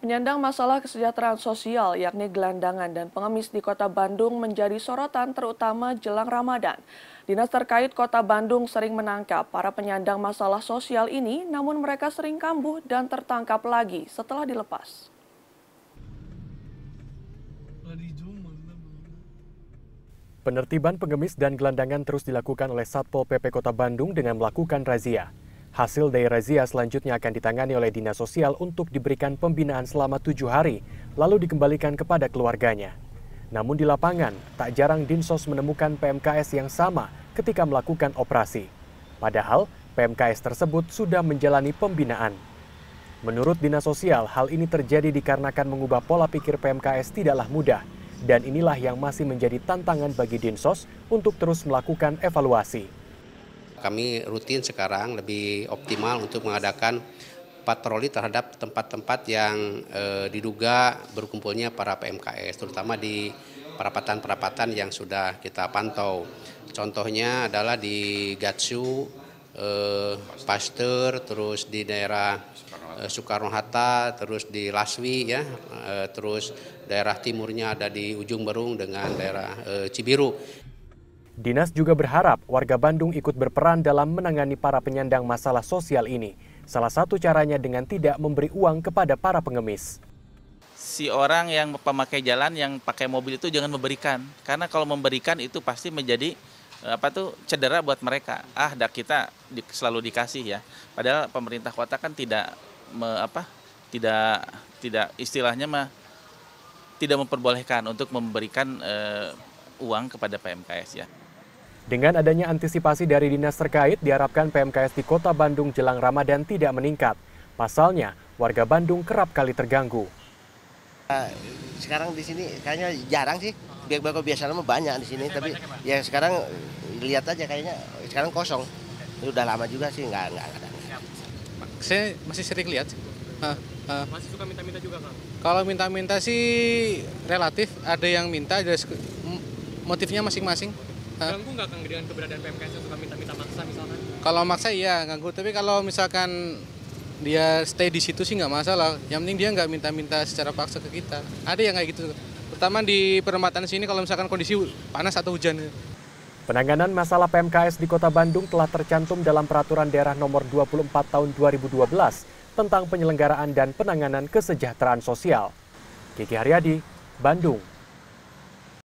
Penyandang masalah kesejahteraan sosial yakni gelandangan dan pengemis di kota Bandung menjadi sorotan terutama jelang Ramadan. Dinas terkait kota Bandung sering menangkap para penyandang masalah sosial ini namun mereka sering kambuh dan tertangkap lagi setelah dilepas. Penertiban pengemis dan gelandangan terus dilakukan oleh Satpol PP Kota Bandung dengan melakukan razia. Hasil dari razia selanjutnya akan ditangani oleh Dinas Sosial untuk diberikan pembinaan selama tujuh hari, lalu dikembalikan kepada keluarganya. Namun di lapangan, tak jarang Dinsos menemukan PMKS yang sama ketika melakukan operasi. Padahal, PMKS tersebut sudah menjalani pembinaan. Menurut Dinas Sosial, hal ini terjadi dikarenakan mengubah pola pikir PMKS tidaklah mudah, dan inilah yang masih menjadi tantangan bagi Dinsos untuk terus melakukan evaluasi kami rutin sekarang lebih optimal untuk mengadakan patroli terhadap tempat-tempat yang e, diduga berkumpulnya para PMKS, terutama di perapatan-perapatan yang sudah kita pantau. Contohnya adalah di Gatsu, e, Pasteur, terus di daerah e, eh, Soekarno-Hatta, terus di Laswi, ya, e, terus daerah timurnya ada di Ujung Berung dengan daerah e, Cibiru. Dinas juga berharap warga Bandung ikut berperan dalam menangani para penyandang masalah sosial ini. Salah satu caranya dengan tidak memberi uang kepada para pengemis. Si orang yang pemakai jalan yang pakai mobil itu jangan memberikan. Karena kalau memberikan itu pasti menjadi eh, apa tuh cedera buat mereka. Ah, dah kita di, selalu dikasih ya. Padahal pemerintah kota kan tidak me, apa? Tidak tidak istilahnya mah tidak memperbolehkan untuk memberikan eh, uang kepada PMKS ya. Dengan adanya antisipasi dari dinas terkait, diharapkan PMKS di kota Bandung jelang Ramadan tidak meningkat. Pasalnya, warga Bandung kerap kali terganggu. Ya, sekarang di sini kayaknya jarang sih, beko biasanya mah banyak di sini, tapi ya sekarang lihat aja kayaknya sekarang kosong. Sudah lama juga sih, nggak nggak ada. Saya masih sering lihat. Hah, Masih suka minta-minta juga kan? Kalau minta-minta sih relatif, ada yang minta, ada motifnya masing-masing. Ganggu nggak Kang dengan keberadaan PMKS yang suka minta-minta maksa misalkan? Kalau maksa iya ganggu, tapi kalau misalkan dia stay di situ sih nggak masalah. Yang penting dia nggak minta-minta secara paksa ke kita. Ada yang kayak gitu. Pertama di perempatan sini kalau misalkan kondisi panas atau hujan. Gitu. Penanganan masalah PMKS di Kota Bandung telah tercantum dalam Peraturan Daerah Nomor 24 Tahun 2012 tentang penyelenggaraan dan penanganan kesejahteraan sosial. Kiki Haryadi, Bandung.